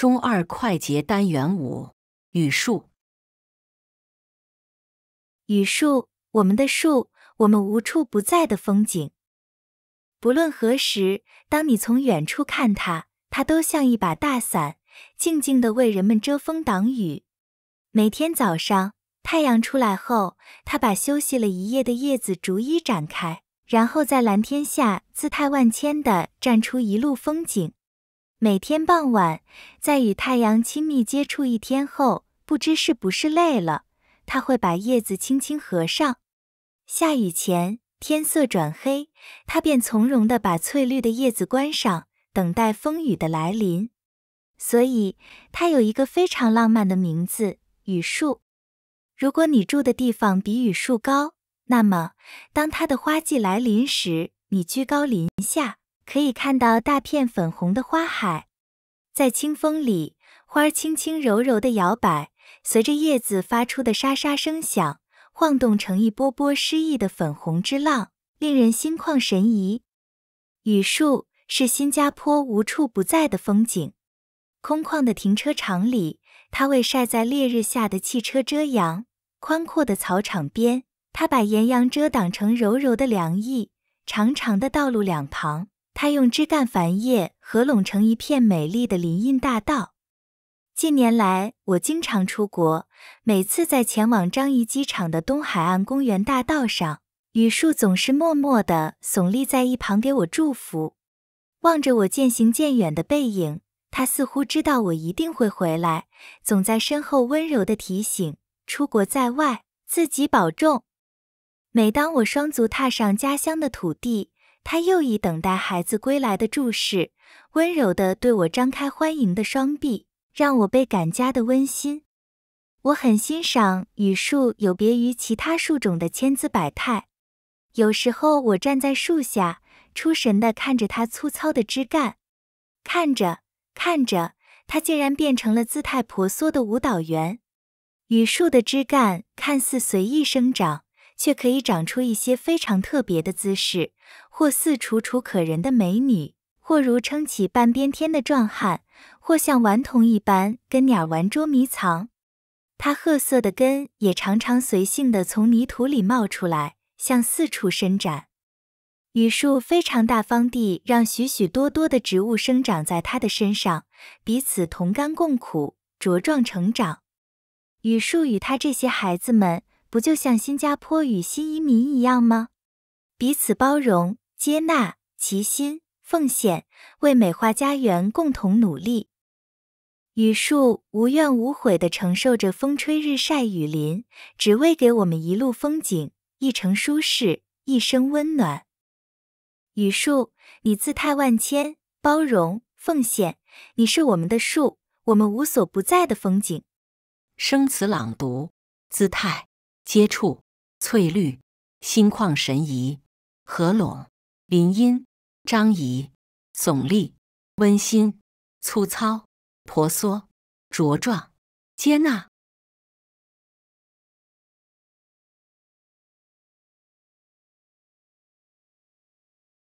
中二快捷单元五，语数。语数，我们的树，我们无处不在的风景。不论何时，当你从远处看它，它都像一把大伞，静静的为人们遮风挡雨。每天早上，太阳出来后，它把休息了一夜的叶子逐一展开，然后在蓝天下姿态万千的绽出一路风景。每天傍晚，在与太阳亲密接触一天后，不知是不是累了，它会把叶子轻轻合上。下雨前，天色转黑，它便从容地把翠绿的叶子关上，等待风雨的来临。所以，它有一个非常浪漫的名字——雨树。如果你住的地方比雨树高，那么当它的花季来临时，你居高临下。可以看到大片粉红的花海，在清风里，花儿轻轻柔柔的摇摆，随着叶子发出的沙沙声响，晃动成一波波诗意的粉红之浪，令人心旷神怡。雨树是新加坡无处不在的风景。空旷的停车场里，它为晒在烈日下的汽车遮阳；宽阔的草场边，它把岩阳遮挡成柔柔的凉意；长长的道路两旁，它用枝干繁叶合拢成一片美丽的林荫大道。近年来，我经常出国，每次在前往樟宜机场的东海岸公园大道上，雨树总是默默地耸立在一旁给我祝福。望着我渐行渐远的背影，他似乎知道我一定会回来，总在身后温柔地提醒：出国在外，自己保重。每当我双足踏上家乡的土地，他又以等待孩子归来的注视，温柔地对我张开欢迎的双臂，让我倍感家的温馨。我很欣赏榆树有别于其他树种的千姿百态。有时候我站在树下，出神地看着它粗糙的枝干，看着看着，它竟然变成了姿态婆娑的舞蹈员。榆树的枝干看似随意生长。却可以长出一些非常特别的姿势，或似楚楚可人的美女，或如撑起半边天的壮汉，或像顽童一般跟鸟玩捉迷藏。它褐色的根也常常随性地从泥土里冒出来，向四处伸展。榆树非常大方地让许许多多的植物生长在它的身上，彼此同甘共苦，茁壮成长。榆树与它这些孩子们。不就像新加坡与新移民一样吗？彼此包容、接纳、齐心奉献，为美化家园共同努力。雨树无怨无悔的承受着风吹日晒雨淋，只为给我们一路风景、一程舒适、一生温暖。雨树，你姿态万千，包容奉献，你是我们的树，我们无所不在的风景。生词朗读，姿态。接触，翠绿，心旷神怡，合拢，林荫，张怡，耸立，温馨，粗糙，婆娑，茁壮，接纳。